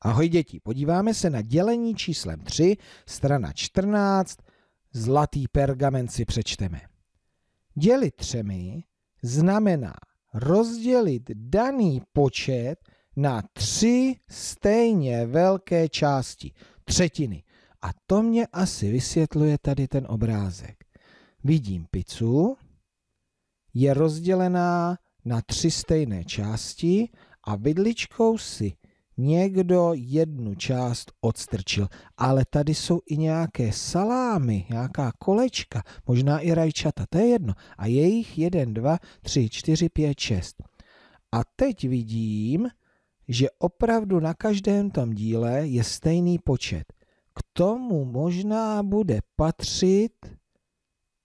Ahoj děti, podíváme se na dělení číslem 3, strana 14, zlatý pergamen si přečteme. Dělit třemi znamená rozdělit daný počet na tři stejně velké části, třetiny. A to mě asi vysvětluje tady ten obrázek. Vidím pizzu, je rozdělená na tři stejné části a vidličkou si někdo jednu část odstrčil. Ale tady jsou i nějaké salámy, nějaká kolečka, možná i rajčata, to je jedno. A je jich jeden, dva, tři, čtyři, pět, šest. A teď vidím, že opravdu na každém tom díle je stejný počet. K tomu možná bude patřit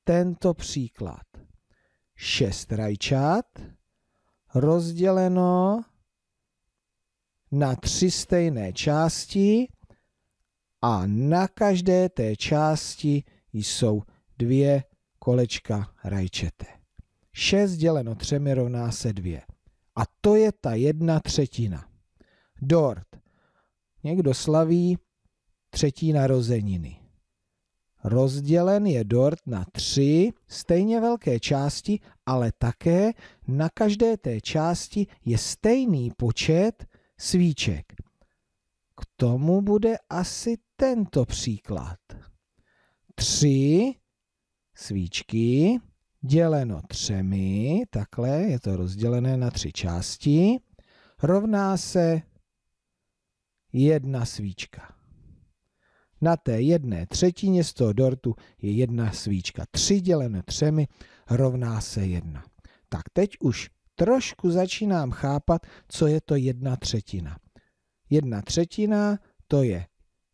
tento příklad. šest rajčat rozděleno na tři stejné části a na každé té části jsou dvě kolečka rajčete. 6 děleno třemi rovná se dvě A to je ta jedna třetina. Dort. Někdo slaví třetí narozeniny. Rozdělen je dort na tři stejně velké části, ale také na každé té části je stejný počet svíček. K tomu bude asi tento příklad. Tři svíčky děleno třemi, takhle je to rozdělené na tři části, rovná se jedna svíčka. Na té jedné třetině z toho dortu je jedna svíčka. Tři děleno třemi rovná se jedna. Tak teď už trošku začínám chápat, co je to jedna třetina. Jedna třetina to je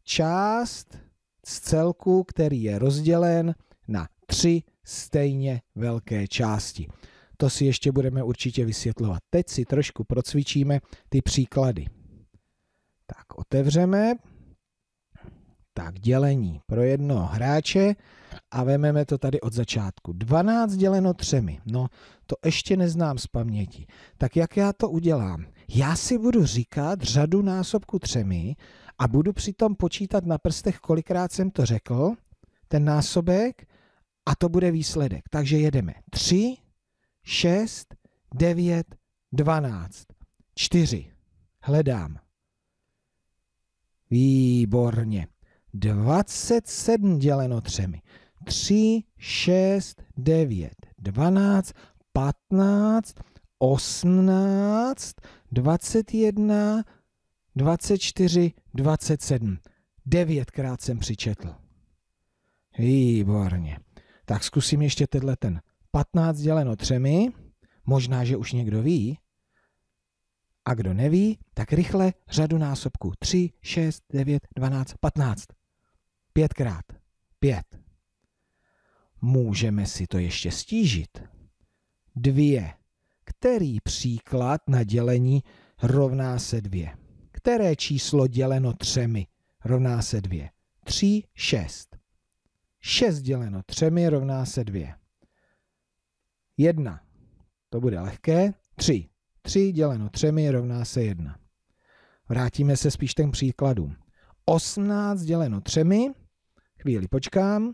část z celku, který je rozdělen na tři stejně velké části. To si ještě budeme určitě vysvětlovat. Teď si trošku procvičíme ty příklady. Tak otevřeme. Tak dělení pro jednoho hráče a vememe to tady od začátku. 12 děleno třemi, no to ještě neznám z paměti. Tak jak já to udělám? Já si budu říkat řadu násobku třemi a budu přitom počítat na prstech, kolikrát jsem to řekl, ten násobek, a to bude výsledek. Takže jedeme 3, 6, 9, 12, 4. Hledám. Výborně. 27 děleno třemi. 3, 6, 9, 12, 15, 18, 21, 24, 27. Devětkrát jsem přičetl. Výborně. Tak zkusím ještě tenhle ten 15 děleno třemi. Možná, že už někdo ví. A kdo neví, tak rychle řadu násobku. 3, 6, 9, 12, 15. Pětkrát. Pět. Můžeme si to ještě stížit. Dvě. Který příklad na dělení rovná se dvě? Které číslo děleno třemi rovná se dvě? Tři, šest. Šest děleno třemi rovná se dvě. Jedna. To bude lehké. Tři. Tři děleno třemi rovná se jedna. Vrátíme se spíš k příkladům. 18 děleno třemi. Chvíli počkám.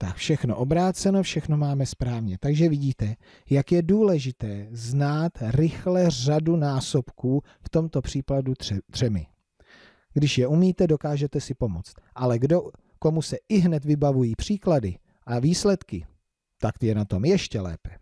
Tak všechno obráceno, všechno máme správně. Takže vidíte, jak je důležité znát rychle řadu násobků, v tomto případu tře- třemi. Když je umíte, dokážete si pomoct. Ale kdo, komu se i hned vybavují příklady a výsledky, tak je na tom ještě lépe.